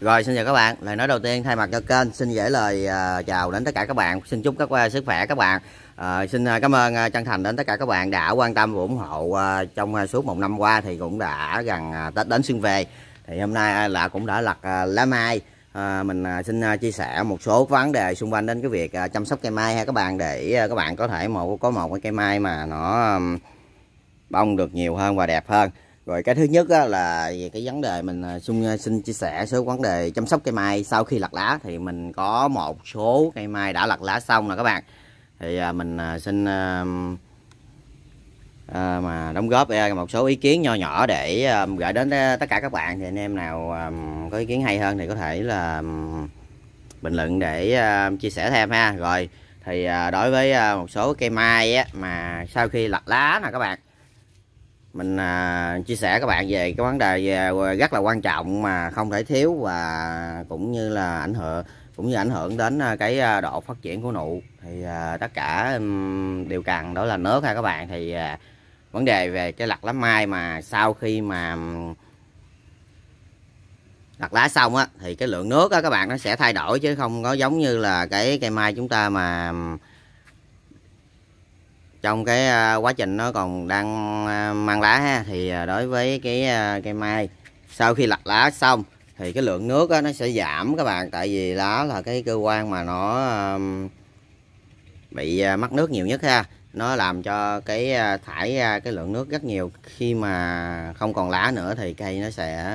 Rồi xin chào các bạn, lời nói đầu tiên thay mặt cho kênh xin gửi lời uh, chào đến tất cả các bạn, xin chúc các uh, sức khỏe các bạn. Uh, xin uh, cảm ơn uh, chân thành đến tất cả các bạn đã quan tâm và ủng hộ uh, trong uh, suốt một năm qua thì cũng đã gần uh, Tết đến xuân về. Thì hôm nay uh, là cũng đã lặt uh, lá mai. Uh, mình uh, xin uh, chia sẻ một số vấn đề xung quanh đến cái việc uh, chăm sóc cây mai ha các bạn để uh, các bạn có thể một có một cái cây mai mà nó um, bông được nhiều hơn và đẹp hơn rồi cái thứ nhất á, là về cái vấn đề mình à, xung à, xin chia sẻ số vấn đề chăm sóc cây mai sau khi lặt lá thì mình có một số cây mai đã lặt lá xong rồi các bạn thì à, mình xin À, mà đóng góp một số ý kiến nho nhỏ để um, gửi đến tất cả các bạn thì anh em nào um, có ý kiến hay hơn thì có thể là um, bình luận để uh, chia sẻ thêm ha rồi thì uh, đối với uh, một số cây mai á, mà sau khi lặt lá nè các bạn mình à, chia sẻ các bạn về cái vấn đề về à, rất là quan trọng mà không thể thiếu và cũng như là ảnh hưởng cũng như ảnh hưởng đến à, cái à, độ phát triển của nụ thì à, tất cả đều cần đó là nước ha các bạn thì à, vấn đề về cái lặt lá mai mà sau khi mà đặt lá xong á thì cái lượng nước á các bạn nó sẽ thay đổi chứ không có giống như là cái cây mai chúng ta mà trong cái à, quá trình nó còn đang à, mang lá ha thì à, đối với cái cây mai sau khi lặt lá xong thì cái lượng nước nó sẽ giảm các bạn tại vì lá là cái cơ quan mà nó bị mất nước nhiều nhất ha nó làm cho cái thải ra cái lượng nước rất nhiều khi mà không còn lá nữa thì cây nó sẽ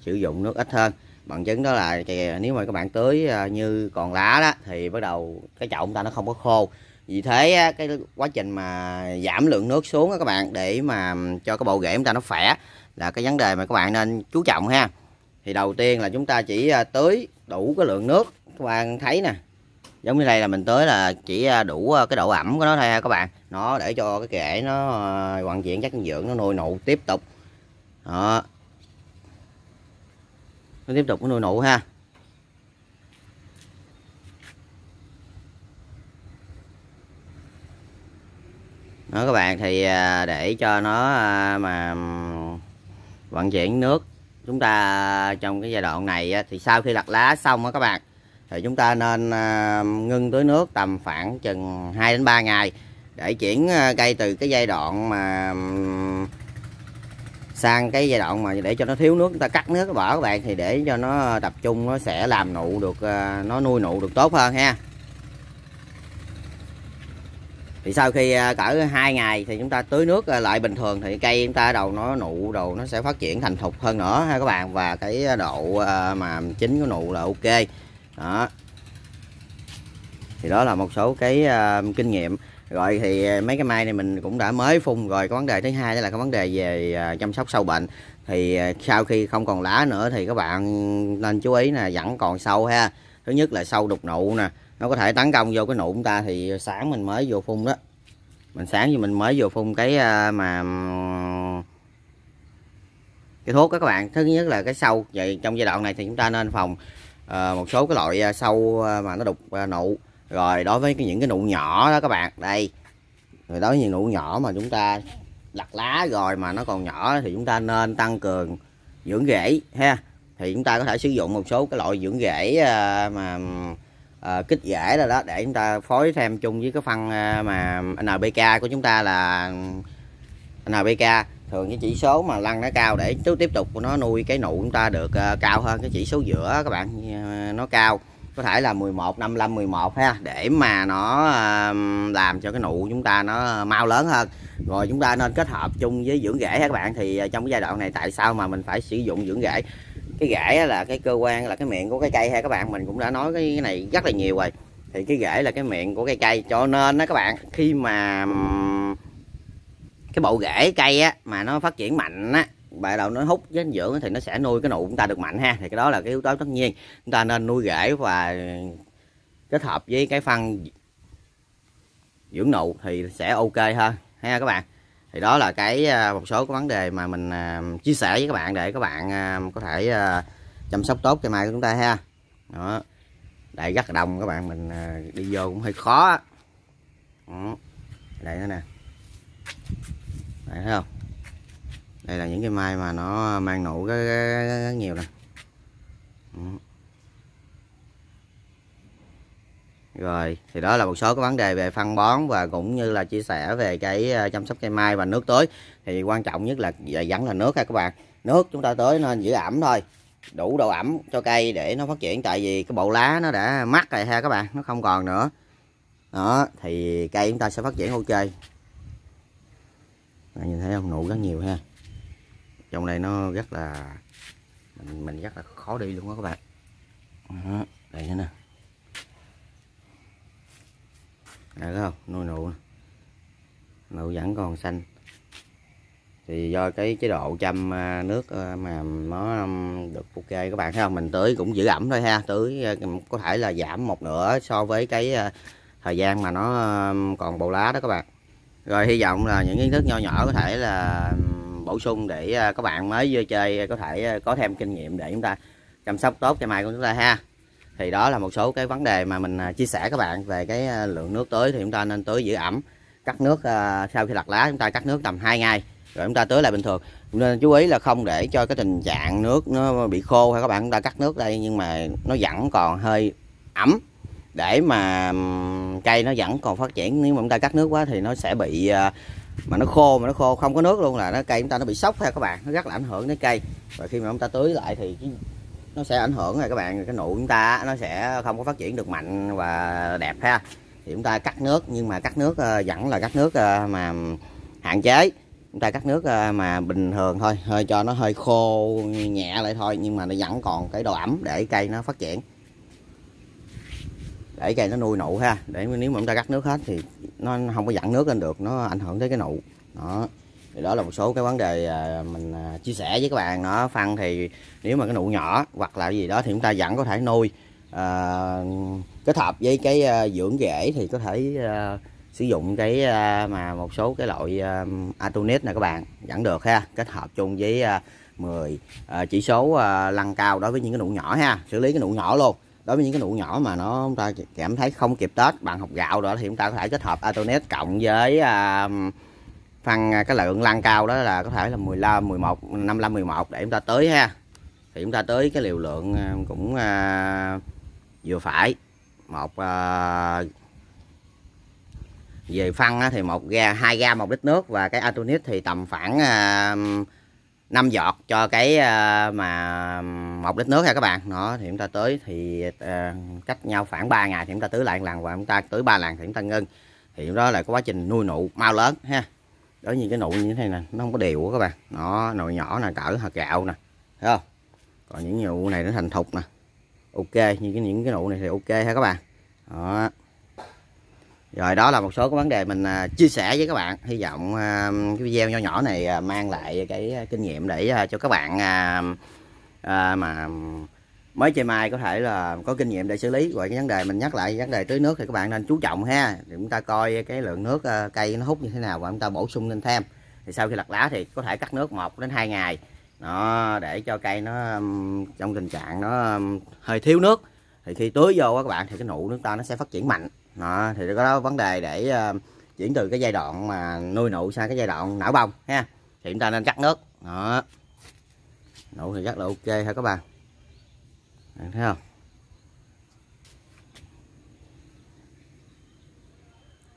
sử dụng nước ít hơn bằng chứng đó là nếu mà các bạn tưới như còn lá đó thì bắt đầu cái chậu chúng ta nó không có khô vì thế cái quá trình mà giảm lượng nước xuống đó các bạn để mà cho cái bộ rễ chúng ta nó khỏe là cái vấn đề mà các bạn nên chú trọng ha thì đầu tiên là chúng ta chỉ à, tưới đủ cái lượng nước các bạn thấy nè giống như đây là mình tới là chỉ à, đủ à, cái độ ẩm của nó thôi ha các bạn nó để cho cái rễ nó hoàn thiện chất dinh dưỡng nó nuôi nụ tiếp tục đó. nó tiếp tục nó nuôi nụ ha đó các bạn thì à, để cho nó à, mà vận chuyển nước chúng ta trong cái giai đoạn này thì sau khi đặt lá xong á các bạn thì chúng ta nên à, ngưng tưới nước tầm khoảng chừng 2 đến 3 ngày để chuyển cây từ cái giai đoạn mà sang cái giai đoạn mà để cho nó thiếu nước chúng ta cắt nước bỏ các bạn thì để cho nó tập trung nó sẽ làm nụ được nó nuôi nụ được tốt hơn ha thì sau khi à, cỡ hai ngày thì chúng ta tưới nước à, lại bình thường thì cây chúng ta đầu nó nụ đầu nó sẽ phát triển thành thục hơn nữa ha các bạn và cái à, độ mà chín của nụ là ok đó thì đó là một số cái kinh nghiệm rồi thì mấy cái mai này mình cũng đã mới phun rồi cái vấn đề thứ hai đó là cái vấn đề về chăm sóc sâu bệnh thì sau khi không còn lá nữa thì các bạn nên chú ý là vẫn còn sâu ha thứ nhất là sâu đục nụ nè nó có thể tấn công vô cái nụ chúng ta thì sáng mình mới vô phun đó mình sáng thì mình mới vô phun cái à, mà cái thuốc đó các bạn thứ nhất là cái sâu vậy trong giai đoạn này thì chúng ta nên phòng ờ, một số cái loại à, sâu à, mà nó đục nụ rồi đối với những cái nụ nhỏ đó các bạn đây rồi đối với những nụ nhỏ mà chúng ta đặt lá rồi mà nó còn nhỏ thì chúng ta nên tăng cường dưỡng rễ ha thì chúng ta có thể sử dụng một số cái loại dưỡng rễ uh, mà à, kích rễ rồi đó để chúng ta phối thêm chung với cái phân ờ, mà NPK của chúng ta là ừ, NPK thường cái chỉ số mà lăn nó cao để tiếp tục của nó nuôi cái nụ chúng ta được ờ, cao hơn cái chỉ số giữa các bạn nó cao có thể là 11 55 11 ha để mà nó làm cho cái nụ chúng ta nó mau lớn hơn rồi chúng ta nên kết hợp chung với dưỡng rễ các bạn thì trong cái giai đoạn này tại sao mà mình phải sử dụng dưỡng rễ cái rễ là cái cơ quan là cái miệng của cái cây hay các bạn mình cũng đã nói cái này rất là nhiều rồi thì cái rễ là cái miệng của cây cây cho nên đó các bạn khi mà cái bộ rễ cây á mà nó phát triển mạnh á bài đầu nó hút dinh dưỡng thì nó sẽ nuôi cái nụ chúng ta được mạnh ha thì cái đó là cái yếu tố tất nhiên chúng ta nên nuôi rễ và kết hợp với cái phân dưỡng nụ thì sẽ ok hơn ha các bạn thì đó là cái à, một số cái vấn đề mà mình à, chia sẻ với các bạn để các bạn à, có thể chăm sóc tốt cây mai của chúng ta ha đó đại gắt đồng các bạn mình đi vô cũng hơi khó đó. đây nữa nè đây thấy không đây là những cái mai mà nó mang nụ rất cái, cái, nhiều nè rồi thì đó là một số cái vấn đề về phân bón và cũng như là chia sẻ về cái ờ, chăm sóc cây mai và nước tưới thì quan trọng nhất là vẫn là nước ha các bạn nước chúng ta tưới nên giữ ẩm thôi đủ độ ẩm cho cây để nó phát triển tại vì cái bộ lá nó đã mắc rồi ha các bạn nó không còn nữa đó thì cây chúng ta sẽ phát triển ok bạn nhìn thấy không nụ rất nhiều ha trong này nó rất là mình, mình rất là khó đi luôn đó các bạn đó, đây nè thấy không nuôi nụ nụ vẫn còn xanh thì do cái chế độ chăm à, nước à, mà nó um, được ok các bạn thấy không mình tưới cũng giữ ẩm thôi ha tưới à, có thể là giảm một nửa so với cái thời gian mà nó um, còn bộ lá đó các bạn rồi hy vọng là những kiến thức nho nhỏ có thể là um, bổ sung để các bạn mới vô chơi có thể có thêm kinh nghiệm để chúng ta chăm sóc tốt cho mai của chúng ta ha thì đó là một số cái vấn đề mà mình à, chia sẻ các bạn về cái à, lượng nước tưới thì chúng ta nên tưới giữ ẩm cắt nước à, sau khi đặt lá chúng ta cắt nước tầm 2 ngày rồi chúng ta tưới lại bình thường nên chú ý là không để cho cái tình trạng nước nó bị khô hay các bạn chúng ta cắt nước đây nhưng mà nó vẫn còn hơi ẩm để mà cây nó vẫn còn phát triển nếu mà chúng ta cắt nước quá thì nó sẽ bị mà nó khô mà nó khô không có nước luôn là nó cây chúng ta nó bị sốc theo các bạn nó rất là ảnh hưởng đến cây và khi mà chúng ta tưới lại thì nó sẽ ảnh hưởng rồi các bạn cái nụ chúng ta nó sẽ không có phát triển được mạnh và đẹp ha thì chúng ta cắt nước nhưng mà cắt nước ờ, vẫn là cắt nước ờ, mà hạn chế chúng ta cắt nước ờ, mà bình thường thôi hơi cho nó hơi khô nhẹ lại thôi nhưng mà nó vẫn còn cái độ ẩm để cây nó phát triển để cây nó nuôi nụ ha để nếu mà chúng ta cắt nước hết thì nó không có dẫn nước lên được nó ảnh hưởng tới cái nụ đó thì đó là một số cái vấn đề à, mình à, chia sẻ với các bạn nó phân thì nếu mà cái nụ nhỏ hoặc là gì đó thì chúng ta vẫn có thể nuôi à, kết hợp với cái à, dưỡng rễ thì có thể à, sử dụng cái à, mà một số cái loại à, atonet này các bạn vẫn được ha kết hợp chung với à, 10 à, chỉ số à, lăn cao đối với những cái nụ nhỏ ha xử lý cái nụ nhỏ luôn đối với những cái nụ nhỏ mà nó chúng ta cảm thấy không kịp tết bằng học gạo đó thì chúng ta có thể kết hợp atonet cộng với à, phân à, cái lượng lan cao đó là có thể là 15 11 15 11 để chúng ta tới ha thì chúng ta tới cái liều lượng à, cũng à, vừa phải một à, về phân thì một ga hai ga một lít nước và cái atonit thì tầm khoảng à, 5 giọt cho cái à, mà một lít nước ha các bạn nó thì chúng ta tới thì à, cách nhau khoảng 3 ngày thì chúng ta tưới lại lần và chúng ta tưới ba lần thì chúng ta ngưng thì đó là quá trình nuôi nụ mau lớn ha đó như cái nụ như thế này nè nó không có đều các bạn nó nồi nhỏ nè cỡ hạt gạo nè thấy không còn những nụ này nó thành thục nè ok như cái những cái nụ này thì ok ha các bạn đó rồi đó là một số cái vấn đề mình à, chia sẻ với các bạn hy vọng à, cái video nho nhỏ này à, mang lại cái kinh nghiệm để cho các bạn mà mới chơi mai có thể là có kinh nghiệm để xử lý rồi cái vấn đề mình nhắc lại vấn đề tưới nước thì các bạn nên chú trọng ha thì chúng ta coi cái lượng nước ờ, cây nó hút như thế nào và chúng ta bổ sung lên thêm thì sau khi lặt lá thì có thể cắt nước 1 đến 2 ngày nó để cho cây nó trong tình trạng nó hơi thiếu nước thì khi tưới vô các bạn thì cái nụ nước ta nó sẽ phát triển mạnh đó, thì có đó vấn đề để ờ, chuyển từ cái giai đoạn mà nuôi nụ sang cái giai đoạn nở bông ha thì chúng ta nên cắt nước đó nụ thì rất là ok ha các bạn Đấy, thấy không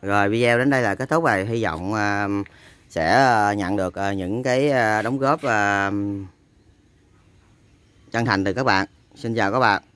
rồi video đến đây là kết thúc rồi hy vọng uh, sẽ à, nhận được uh, những cái uh, đóng góp chân thành từ các bạn xin chào các bạn